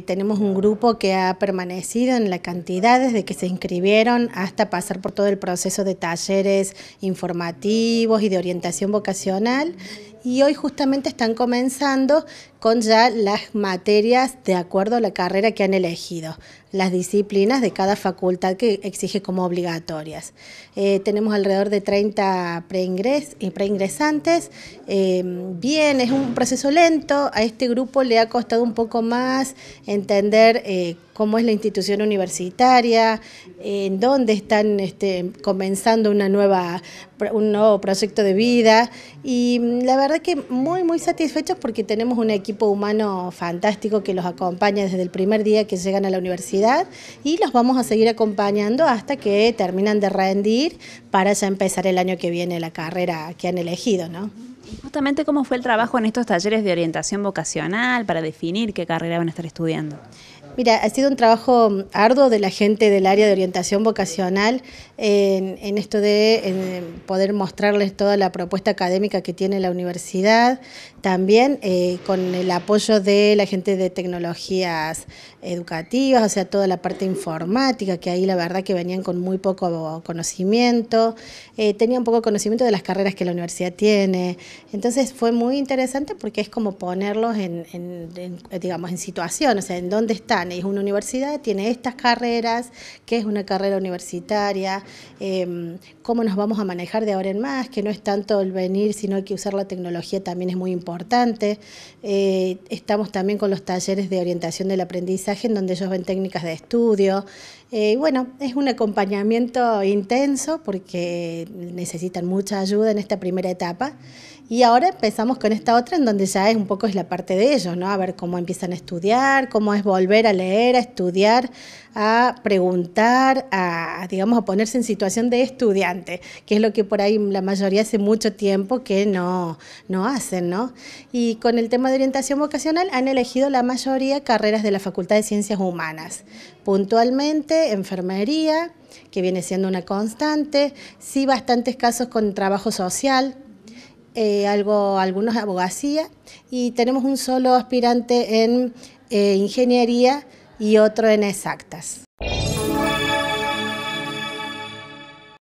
Tenemos un grupo que ha permanecido en la cantidad desde que se inscribieron hasta pasar por todo el proceso de talleres informativos y de orientación vocacional y hoy justamente están comenzando con ya las materias de acuerdo a la carrera que han elegido, las disciplinas de cada facultad que exige como obligatorias. Eh, tenemos alrededor de 30 eh, preingresantes. Eh, bien, es un proceso lento, a este grupo le ha costado un poco más entender cómo es la institución universitaria, en dónde están este, comenzando una nueva, un nuevo proyecto de vida y mm, la verdad que muy, muy satisfechos porque tenemos un equipo humano fantástico que los acompaña desde el primer día que llegan a la universidad y los vamos a seguir acompañando hasta que terminan de rendir para ya empezar el año que viene la carrera que han elegido, Justamente, ¿cómo fue el trabajo en estos talleres de orientación vocacional para definir qué carrera van a estar estudiando? Mira, ha sido un trabajo mm, arduo de la gente del área de orientación vocacional en, esto de poder mostrarles toda la propuesta académica que tiene la universidad, también eh, con el apoyo de la gente de tecnologías educativas, o sea, toda la parte informática, que ahí la verdad que venían con muy poco conocimiento, eh, tenían poco conocimiento de las carreras que la universidad tiene. Entonces fue muy interesante porque es como ponerlos digamos, en situación, o sea, en dónde están es una universidad, tiene estas carreras, que es una carrera universitaria, em, cómo nos vamos a manejar de ahora en más, que no es tanto el venir, sino que usar la tecnología también es muy importante. Eh, estamos también con los talleres de orientación del aprendizaje, en donde ellos ven técnicas de estudio. Eh, bueno, es un acompañamiento intenso porque necesitan mucha ayuda en esta primera etapa. Y ahora empezamos con esta otra en donde ya es un poco es la parte de ellos, ¿no? A ver cómo empiezan a estudiar, cómo es volver a leer, a estudiar, a preguntar, a, digamos, ponerse en situación de estudiante, que es lo que por ahí la mayoría hace mucho tiempo que no, hacen, Y con el tema de orientación vocacional han elegido la mayoría carreras de la Facultad de Ciencias Humanas, puntualmente enfermería, que viene siendo una constante, sí bastantes casos con trabajo social, eh, algo, algunos abogacía y tenemos un solo aspirante en eh, ingeniería y otro en exactas.